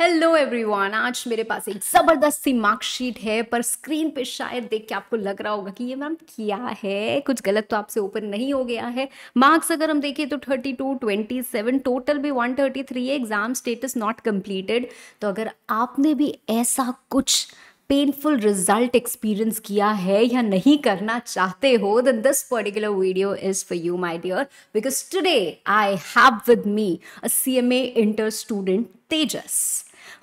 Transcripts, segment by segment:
Hello everyone आज मेरे पास एक ज़बरदस्त सी मार्कशीट है पर स्क्रीन पे शायद देख के आपको लग रहा होगा कि ये मैम क्या है कुछ गलत तो आपसे ओपन नहीं हो गया है मार्क्स अगर हम देखें तो 32, 27 टोटल भी 133 है एग्ज़ाम स्टेटस नॉट कंप्लीटेड तो अगर आपने भी ऐसा कुछ पेनफुल रिजल्ट एक्सपीरियंस किया है या नहीं करना चाहते हो then this particular video is for you my dear because today I have with me a CMA inter student Tejas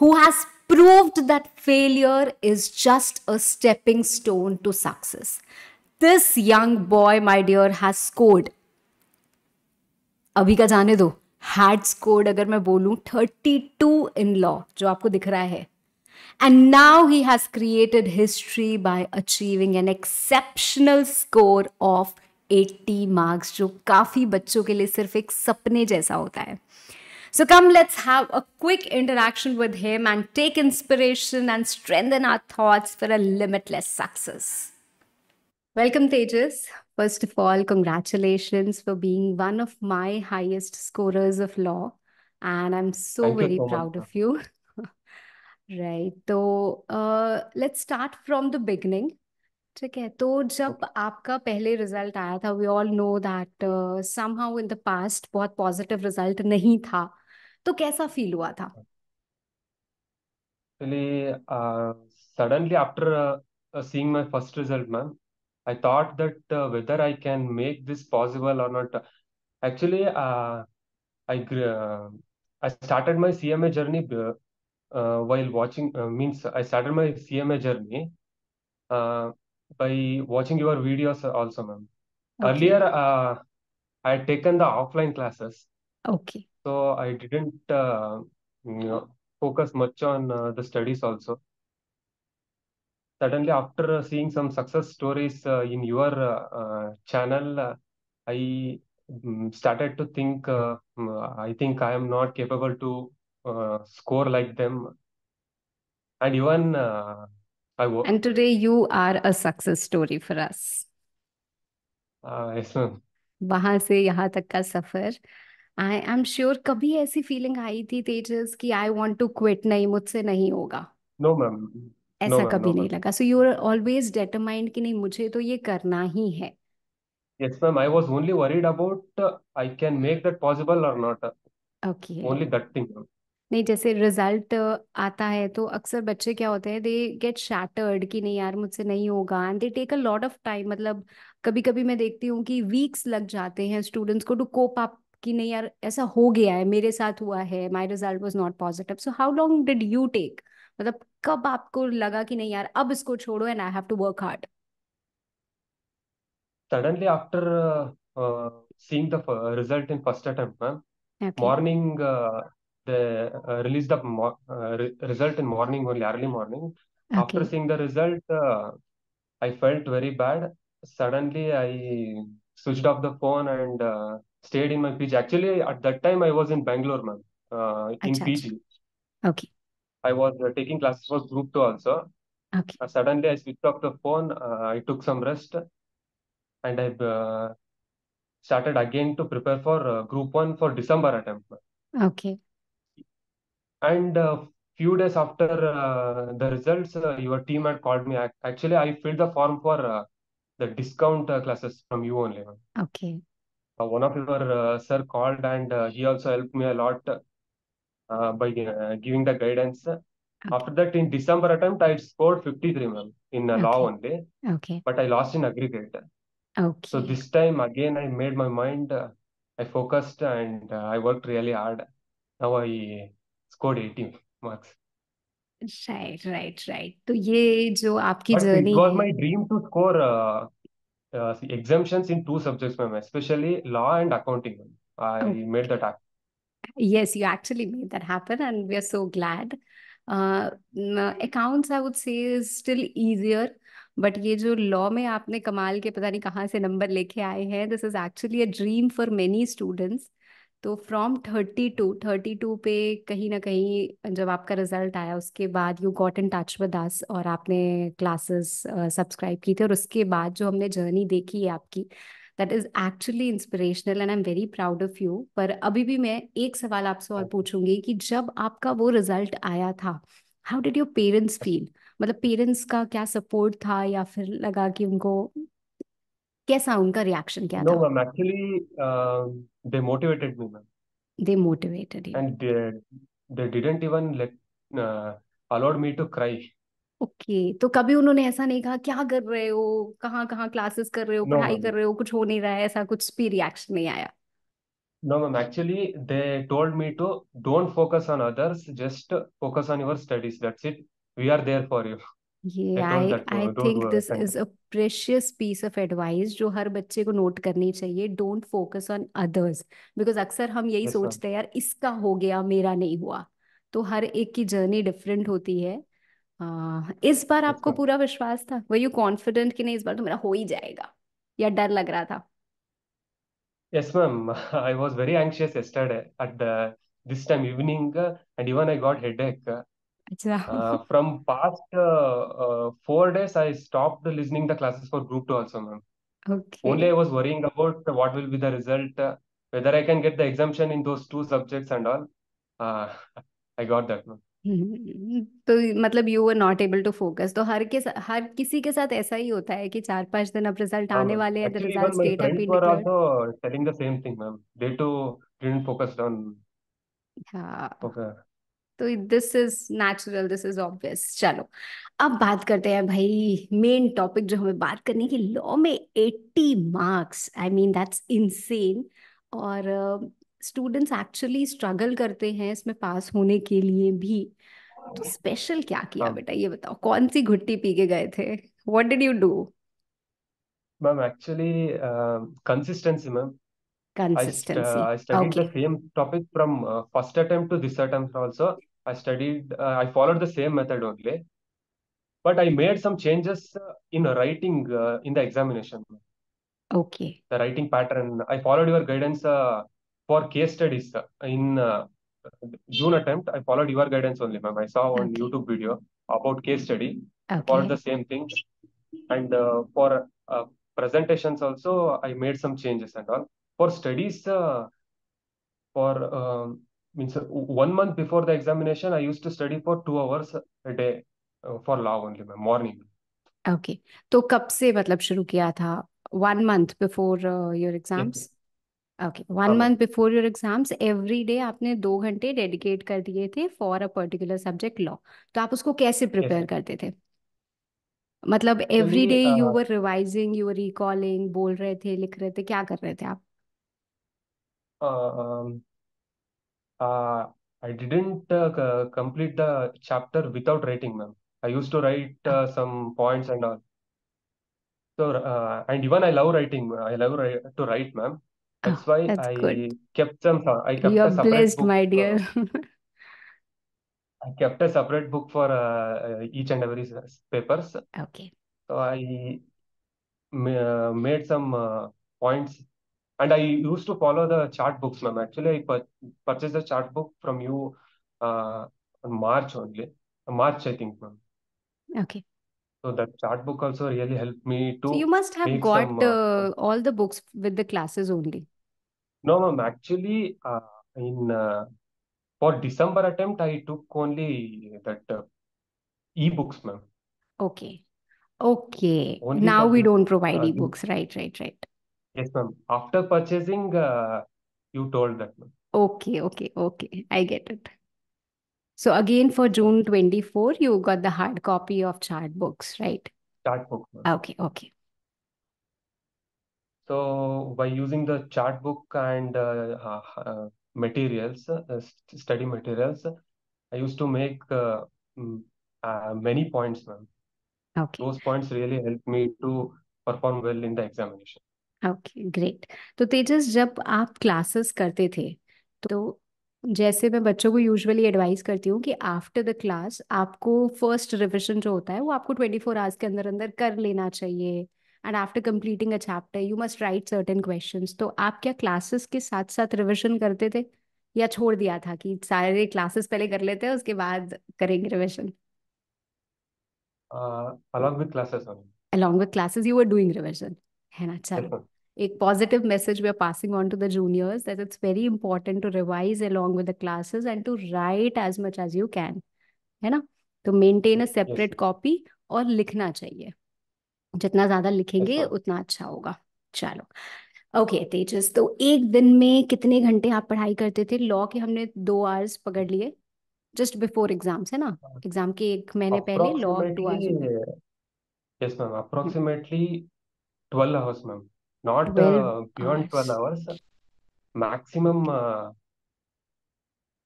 who has proved that failure is just a stepping stone to success this young boy my dear has scored अभी का जाने दो had scored अगर मैं बोलूं 32 in law जो आपको दिख रहा है And now he has created history by achieving an exceptional score of 80 marks, जो काफ़ी बच्चों के लिए सिर्फ एक सपने जैसा होता है So come, let's have a quick interaction with him and take inspiration and strengthen our thoughts for a limitless success. Welcome, Tejas. First of all, congratulations for being one of my highest scorers of law. And I'm so Thank very so proud much. of you. Right तो let's start from the beginning ठीक है तो जब okay. आपका पहले result आया था we all know that somehow in the past बहुत पॉजिटिव रिजल्ट नहीं था तो कैसा फील हुआ था actually suddenly after seeing my first result ma'am I thought that whether I can make this possible और not actually I I started my CMA journey uh, while watching uh, means I started my CMA journey uh, by watching your videos also, ma'am. Okay. Earlier, uh, I had taken the offline classes. Okay. So I didn't uh, you know, focus much on uh, the studies also. Suddenly, after seeing some success stories uh, in your uh, uh channel, I mm, started to think uh, mm, I think I am not capable to score like them and even I work. And today you are a success story for us. yes, ma'am. वहां से यहाँ तक का सफर I am sure कभी ऐसी feeling आई थी तेजस कि I want to quit नहीं मुझसे नहीं होगा नो मैम ऐसा no, कभी no, नहीं लगा so you are always determined कि नहीं मुझे तो ये करना ही है yes ma'am i was only worried about uh, i can make that possible or not okay only that thing ma'am. नहीं जैसे रिजल्ट आता है तो अक्सर बच्चे क्या होते हैं दे गेट शैटर्ड कि नहीं यार मुझसे नहीं होगा and they take a lot of time मतलब कभी कभी मैं देखती हूँ कि वीक्स लग जाते हैं स्टूडेंट्स को टू कोप अप कि नहीं यार ऐसा हो गया है मेरे साथ हुआ है my result was not positive so how long did you take मतलब कब आपको लगा कि नहीं यार अब इसको छोड़ो and I have to work hard suddenly after uh, seeing the result in first attempt ma'am okay. morning uh, they uh, released the mo- uh, re- result in morning only early morning okay. after seeing the result uh, i felt very bad suddenly i switched off the phone and uh, stayed in my pg actually at that time i was in bangalore man uh, in pg okay i was uh, taking classes for group 2 also okay suddenly i switched off the phone i took some rest and i started again to prepare for group 1 for december attempt okay and a uh, few days after uh, the results, uh, your team had called me. Actually, I filled the form for uh, the discount uh, classes from you only. Okay. one of your sir called, and he also helped me a lot by giving the guidance. Okay. After that, in December attempt, I scored 53, ma'am, in okay. law only. Okay. But I lost in aggregate. Okay. So this time again, I made my mind. I focused and I worked really hard. Now I score 18 marks right right right तो ये जो आपकी journey was my dream to score exemptions in two subjects में मैं specially law and accounting I made that happen yes you actually made that happen and we are so glad accounts I would say say, is still but ये जो law में आपने कमाल के पता नहीं कहाँ से नंबर लेके आए हैं this is actually a dream for many students तो from thirty to thirty two पे कहीं ना कहीं जब आपका रिजल्ट आया उसके बाद you got in touch with us और आपने क्लासेस सब्सक्राइब की थी और उसके बाद जो हमने जर्नी देखी है आपकी that is actually inspirational and I am very proud of you पर अभी भी मैं एक सवाल आपसे और पूछूंगी कि जब आपका वो रिजल्ट आया था how did your parents feel मतलब पेरेंट्स का क्या सपोर्ट था या फिर लगा कि उनको कैसा उनका रिएक्शन क्या था ma'am actually they motivated me ma'am they motivated you and they didn't even let allowed me to cry okay तो कभी उन्होंने ऐसा नहीं कहा क्या कर रहे हो कहाँ कहाँ क्लासेस कर रहे हो no, कर रहे हो कुछ हो नहीं रहा है ऐसा कुछ भी रिएक्शन नहीं आया no ma'am actually they told me to don't focus on others just focus on your studies that's it we are there for you ये I I think this is a precious piece of advice जो हर बच्चे को note करनी चाहिए don't focus on others because अक्सर हम यही yes, सोचते हैं यार इसका हो गया मेरा नहीं हुआ तो हर एक की जर्नी डिफरेंट होती है uh, इस बार yes, आपको sir. पूरा विश्वास था वर यू कॉन्फिडेंट कि नहीं इस बार तो मेरा हो ही जाएगा या डर लग रहा था yes ma'am I was very anxious yesterday at this time evening and even I got headache from past four days I the classes for group two also ma'am तो मतलब you were not able to focus तो हर के हर किसी के साथ ऐसा ही होता है कि चार पांच दिन अब रिजल्ट हाँ, आने वाले हैं have been declared telling the same thing ma'am they too didn't focus on okay तो this is natural this is obvious चलो अब बात करते हैं भाई मेन टॉपिक जो हमें बात करनी की लॉ में 80 marks I mean that's insane और स्टूडेंट्स एक्चुअली स्ट्रगल करते हैं इसमें पास होने के लिए भी तो स्पेशल क्या किया हाँ। बेटा ये बताओ कौन सी घुट्टी पी के गए थे what did you do ma'am actually consistency ma'am Uh, consistency. I, st- I studied okay. the same topic from uh, first attempt to this attempt also. I studied, uh, I followed the same method only. But I made some changes uh, in writing uh, in the examination. Okay. The writing pattern. I followed your guidance for case studies in June attempt, I followed your guidance only, ma'am. I saw on okay. YouTube video about case study, okay. followed the same thing. And uh, for uh, presentations also, I made some changes and all. for studies uh, for uh, means one month before the examination i used to study for 2 hours a day uh, for law only my morning okay to kab se matlab shuru kiya tha one month before uh, your exams yes. Okay one month before your exams every day आपने दो घंटे dedicate कर दिए थे for a particular subject law तो आप उसको कैसे प्रिपेयर करते थे मतलब every day you were revising you were recalling बोल रहे थे लिख रहे थे क्या कर रहे थे आप Uh, um, uh, I didn't uh, complete the chapter without writing, ma'am. I used to write uh, some points and all. So, uh, and even I love writing. I love ri to write, ma'am. That's why That's I good. kept some. Uh, I kept You're a separate blessed, book my dear. for- I kept a separate book for uh, each and every papers. Okay. So I made some uh, points and I used to follow the chart books, ma'am. Actually, I purchased the chart book from you uh, March only, March, I think, ma'am. Okay. So that chart book also really helped me to. So you must have got some, uh, all the books with the classes only. No, ma'am. Actually, uh, in uh, for December attempt, I took only that uh, books ma'am. Okay. Okay. Only now we don't provide uh, e-books, Right, right, right. Yes, ma'am. After purchasing, uh, you told that, ma'am. Okay, okay, okay. I get it. So again, for June 24, you got the hard copy of chart books, right? Chart book. Ma'am. Okay, okay. So by using the chart book and uh, uh, uh materials, uh, study materials, I used to make uh, mm, many points, ma'am. Okay. Those points really helped me to perform well in the examination. Okay great तो तेजस जब आप classes करते थे तो जैसे मैं बच्चों को यूजुअली एडवाइस करती हूँ कि आफ्टर द क्लास आपको फर्स्ट रिविजन जो होता है वो आपको ट्वेंटी फोर आवर्स के अंदर अंदर कर लेना चाहिए and after completing a chapter you must write certain question तो आप क्या क्लासेस के साथ साथ रिविजन करते थे या छोड़ दिया था कि सारे क्लासेस पहले कर लेते हैं उसके बाद करेंगे revision along with classes along with classes you were doing revision है ना चलो एक positive message we are passing on to the juniors that it's very important to revise along with the classes and to write as much as you can है ना तो maintain a separate copy और लिखना चाहिए जितना ज्यादा लिखेंगे उतना अच्छा होगा चलो ओके okay, तेजस तो एक दिन में कितने घंटे आप पढ़ाई करते थे लॉ के हमने दो आवर्स पकड़ लिए जस्ट बिफोर एग्जाम्स है ना एग्जाम हाँ। के एक महीने पहले law two hours yes ma'am approximately 12 hours ma'am not uh, beyond 12 hours maximum uh,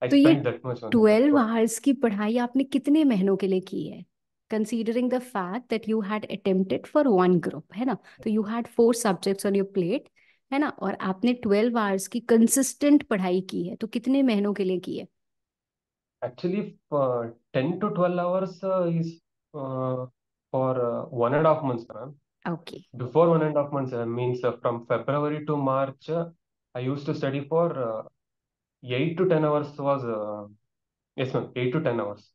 I so spent that much on that. 12 hours ki padhai aapne kitne महीनों ke liye ki hai considering the fact that you had attempted for one group hai na so you had four subjects on your plate है ना और आपने 12 hours की consistent पढ़ाई की है तो कितने महीनों के लिए की है actually ten to twelve hours is for one and half months ma'am Okay. Before one and a half months uh, means uh, from February to March, uh, I used to study for uh, 8 to 10 hours was uh, yes ma'am 8 to 10 hours.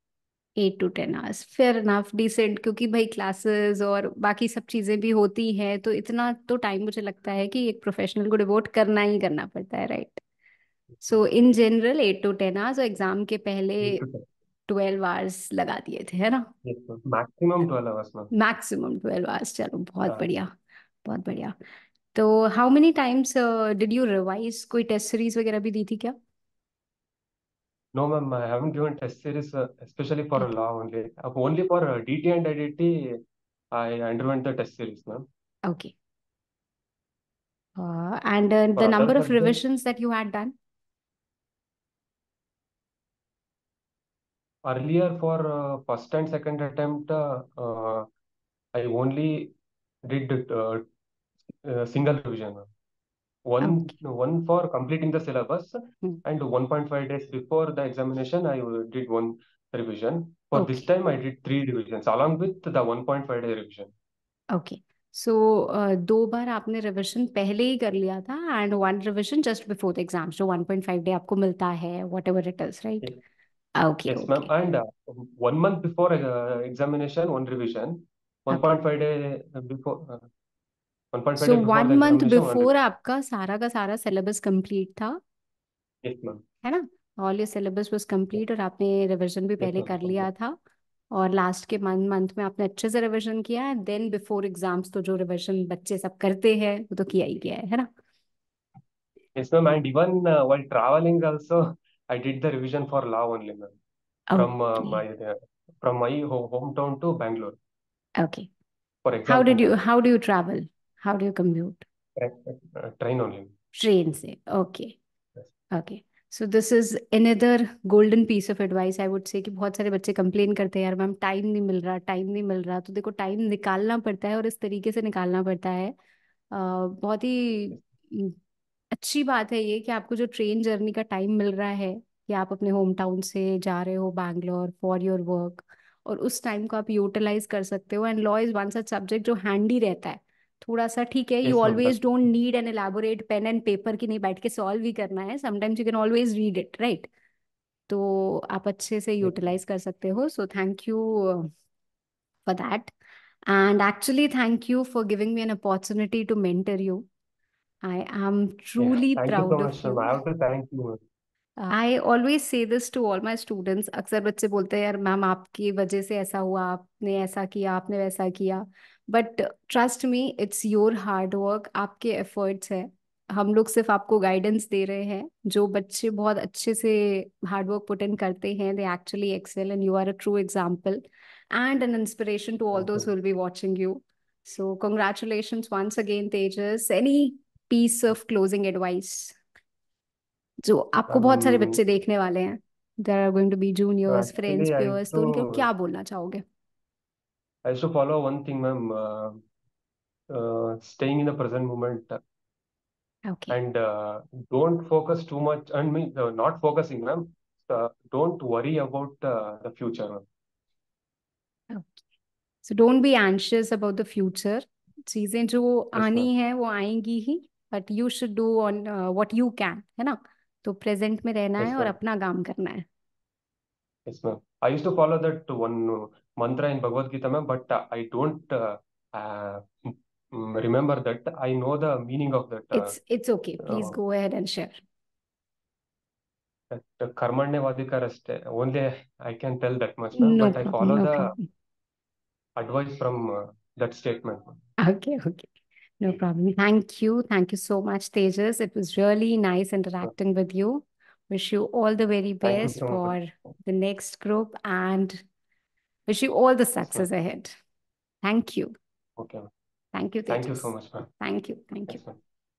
Eight to ten hours fair enough decent क्योंकि भाई classes और बाकी सब चीज़ें भी होती हैं तो इतना तो टाइम मुझे लगता है कि एक प्रोफेशनल को डिवोट करना ही करना पड़ता है right so in general eight to ten hours और एग्जाम के पहले ट्वेल्व आवर्स लगा दिए थे है ना maximum twelve hours maximum twelve hours चलो बहुत बढ़िया बहुत बढ़िया तो how many times did you revise कोई टेस्ट सीरीज वगैरह भी दी थी क्या No, ma'am, I haven't given test series, uh, especially for okay. law only. Uh, only for uh, DT and IDT, I underwent the test series, ma'am. Okay. Uh, and uh, the number of revisions that you had done? earlier for uh, first and second attempt, uh, uh, I only did uh, uh, single revision. One okay. one for completing the syllabus, hmm. and 1.5 days before the examination, I did one revision. For okay. this time, I did three revisions along with the 1.5 day revision. Okay. so, uh, दो बार आपने revision पहले ही कर लिया था and one revision just before the exam so 1.5 day आपको मिलता है whatever it is right Okay. Yes, okay. ma'am. And uh, one month before uh, examination, one revision. One point five day before. Uh, one point five. So day before one month before आपका सारा का सारा syllabus complete था. Yes, ma'am. है ना? All your syllabus was complete और आपने revision भी पहले कर लिया था और लास्ट के मंथ मंथ में आपने अच्छे से रिविजन किया है देन बिफोर एग्जाम्स तो जो रिविजन बच्चे सब करते हैं वो तो किया ही गया है है ना Yes, ma'am, and even uh, while traveling also, I did the revision for law only, ma'am. Okay. From uh, my uh, from my home, hometown to Bangalore. Okay. For example, how did you how do you travel? How do you commute? train only. Train say okay. Yes. Okay. So this is another golden piece of advice I would say कि बहुत सारे बच्चे complain करते हैं यार ma'am time नहीं मिल रहा time नहीं मिल रहा तो देखो टाइम निकालना पड़ता है और इस तरीके से निकालना पड़ता है uh, बहुत ही अच्छी बात है ये कि आपको जो ट्रेन जर्नी का टाइम मिल रहा है कि आप अपने होम टाउन से जा रहे हो बैंगलोर फॉर योर वर्क और उस टाइम को आप यूटिलाइज कर सकते हो and law is one such subject जो हैंडी रहता है थोड़ा सा ठीक है you always don't need an elaborate pen and paper की नहीं बैठ के सॉल्व ही करना है sometimes you can always read it right तो आप अच्छे से यूटिलाइज कर सकते हो so thank you for that and actually thank you for giving me an opportunity to mentor you I am truly yeah, proud you so much, of you. I also thank you. I always say this to all my students अक्सर बच्चे बोलते हैं यार ma'am आपकी वजह से ऐसा हुआ आपने ऐसा किया आपने वैसा किया but trust me it's your hard work आपके एफर्ट्स है हम लोग सिर्फ आपको गाइडेंस दे रहे हैं जो बच्चे बहुत अच्छे से हार्ड वर्क पुट इन करते हैं they actually excel and you are a true example and an inspiration to all those will be watching you so congratulation once again Tejas any piece of closing advice जो आपको बहुत सारे बच्चे देखने वाले हैं there are going to be juniors friends peers तो उनको क्या बोलना चाहोगे I to follow one thing ma'am staying in the present moment okay and uh, don't focus too much and me uh, not focusing ma'am uh, don't worry about uh, the future okay so don't be anxious about the future चीजें जो yes, आनी है वो आएंगी ही but you should do on what you can है ना तो प्रेजेंट में रहना yes, है और अपना काम करना है yes ma'am i used to follow that one mantra in bhagavad gita ma'am but uh, i don't uh, uh, remember that i know the meaning of that uh, it's it's okay please uh, go ahead and share the karmanyavadikaraste only i can tell that much ma'am no but problem, i follow no the problem. advice from uh, that statement okay okay No problem. Thank you. Thank you so much, Tejas. It was really nice interacting with you. Wish you all the very best so for the next group and wish you all the success ahead. Thank you. Okay. Thank you. Thank you so much, ma'am. Thank you. Thank you. Yes,